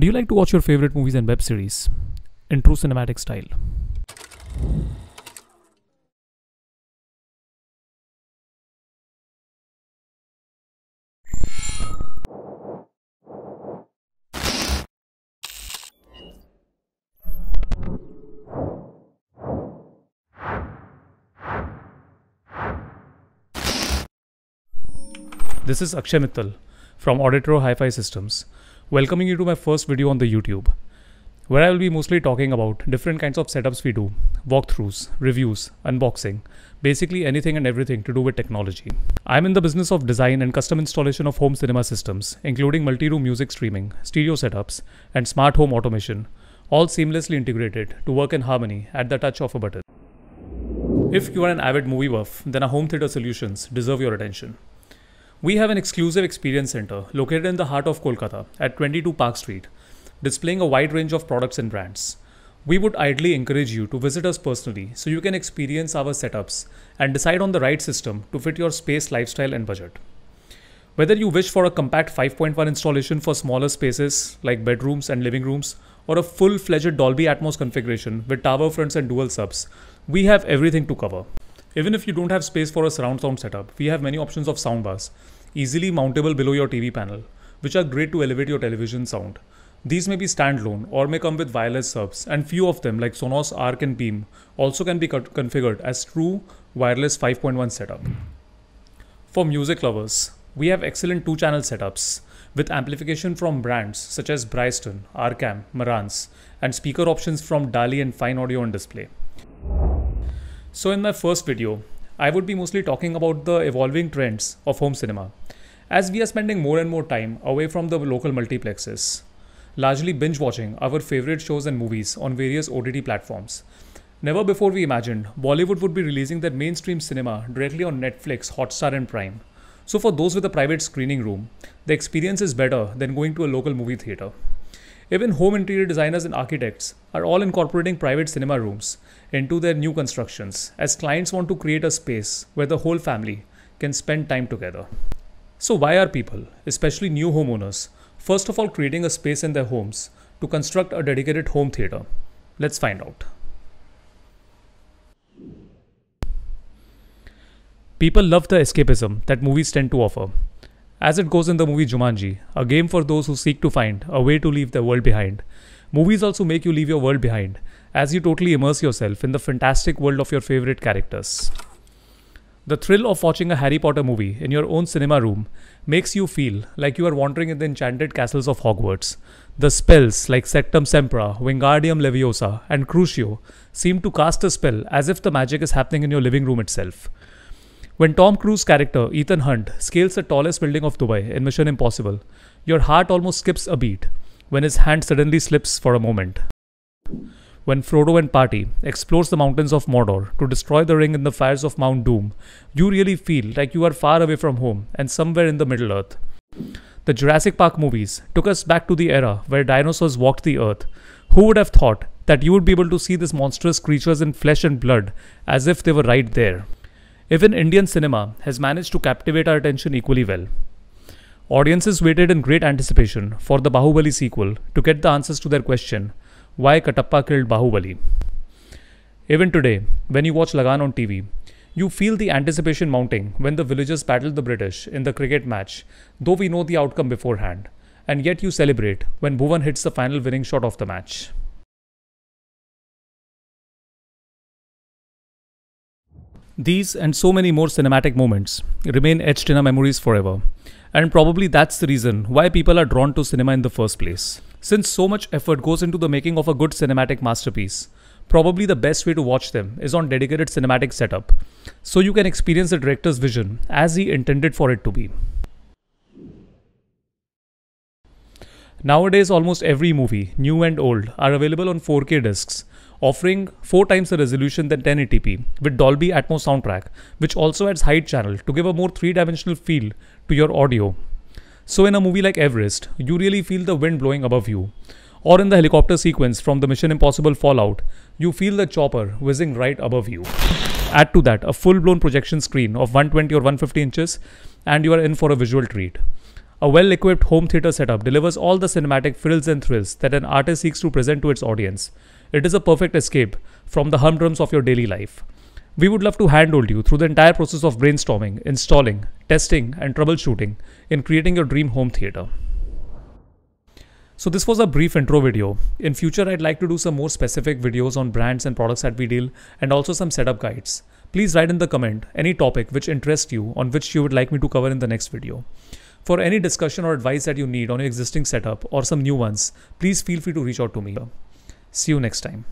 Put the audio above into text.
Do you like to watch your favorite movies and web series in true cinematic style? This is Akshay Mittal from Auditro Hi-Fi Systems welcoming you to my first video on the YouTube, where I will be mostly talking about different kinds of setups we do, walkthroughs, reviews, unboxing, basically anything and everything to do with technology. I'm in the business of design and custom installation of home cinema systems, including multi-room music streaming, stereo setups, and smart home automation, all seamlessly integrated to work in harmony at the touch of a button. If you are an avid movie buff, then our home theater solutions deserve your attention. We have an exclusive experience center located in the heart of Kolkata at 22 Park Street, displaying a wide range of products and brands. We would ideally encourage you to visit us personally so you can experience our setups and decide on the right system to fit your space, lifestyle, and budget. Whether you wish for a compact 5.1 installation for smaller spaces like bedrooms and living rooms, or a full fledged Dolby Atmos configuration with tower fronts and dual subs, we have everything to cover. Even if you don't have space for a surround sound setup, we have many options of soundbars, easily mountable below your TV panel, which are great to elevate your television sound. These may be standalone or may come with wireless subs, and few of them, like Sonos Arc and Beam, also can be configured as true wireless 5.1 setup. For music lovers, we have excellent two channel setups with amplification from brands such as Bryston, Arcam, Marantz, and speaker options from Dali and Fine Audio on display. So in my first video, I would be mostly talking about the evolving trends of home cinema as we are spending more and more time away from the local multiplexes, largely binge watching our favorite shows and movies on various OTT platforms. Never before we imagined Bollywood would be releasing their mainstream cinema directly on Netflix, Hotstar, and Prime. So, for those with a private screening room, the experience is better than going to a local movie theatre. Even home interior designers and architects are all incorporating private cinema rooms into their new constructions as clients want to create a space where the whole family can spend time together. So, why are people, especially new homeowners, first of all creating a space in their homes to construct a dedicated home theater? Let's find out. People love the escapism that movies tend to offer, as it goes in the movie Jumanji, a game for those who seek to find a way to leave their world behind. Movies also make you leave your world behind, as you totally immerse yourself in the fantastic world of your favorite characters. The thrill of watching a Harry Potter movie in your own cinema room makes you feel like you are wandering in the enchanted castles of Hogwarts. The spells like Sectum Sempra, Wingardium Leviosa, and Crucio seem to cast a spell as if the magic is happening in your living room itself. When Tom Cruise's character, Ethan Hunt, scales the tallest building of Dubai in Mission Impossible, your heart almost skips a beat when his hand suddenly slips for a moment. When Frodo and party explores the mountains of Mordor to destroy the ring in the fires of Mount Doom, you really feel like you are far away from home and somewhere in the Middle Earth. The Jurassic Park movies took us back to the era where dinosaurs walked the earth. Who would have thought that you would be able to see these monstrous creatures in flesh and blood as if they were right there? Even Indian cinema has managed to captivate our attention equally well. Audiences waited in great anticipation for the Bahubali sequel to get the answers to their question why Katappa killed Bahubali. Even today, when you watch Lagan on TV, you feel the anticipation mounting when the villagers battled the British in the cricket match, though we know the outcome beforehand, and yet you celebrate when Bhuvan hits the final winning shot of the match. These and so many more cinematic moments remain etched in our memories forever. And probably that's the reason why people are drawn to cinema in the first place. Since so much effort goes into the making of a good cinematic masterpiece, probably the best way to watch them is on dedicated cinematic setup, so you can experience the director's vision as he intended for it to be. Nowadays, almost every movie, new and old, are available on 4K discs offering four times the resolution than 1080p with Dolby Atmos soundtrack, which also adds height channel to give a more three dimensional feel to your audio. So, in a movie like Everest, you really feel the wind blowing above you. Or in the helicopter sequence from the Mission Impossible Fallout, you feel the chopper whizzing right above you. Add to that a full blown projection screen of 120 or 150 inches, and you are in for a visual treat. A well equipped home theater setup delivers all the cinematic frills and thrills that an artist seeks to present to its audience. It is a perfect escape from the humdrums of your daily life. We would love to handhold you through the entire process of brainstorming, installing, testing, and troubleshooting in creating your dream home theater. So this was a brief intro video. In future, I'd like to do some more specific videos on brands and products that we deal and also some setup guides. Please write in the comment any topic which interests you on which you would like me to cover in the next video. For any discussion or advice that you need on your existing setup or some new ones, please feel free to reach out to me. See you next time.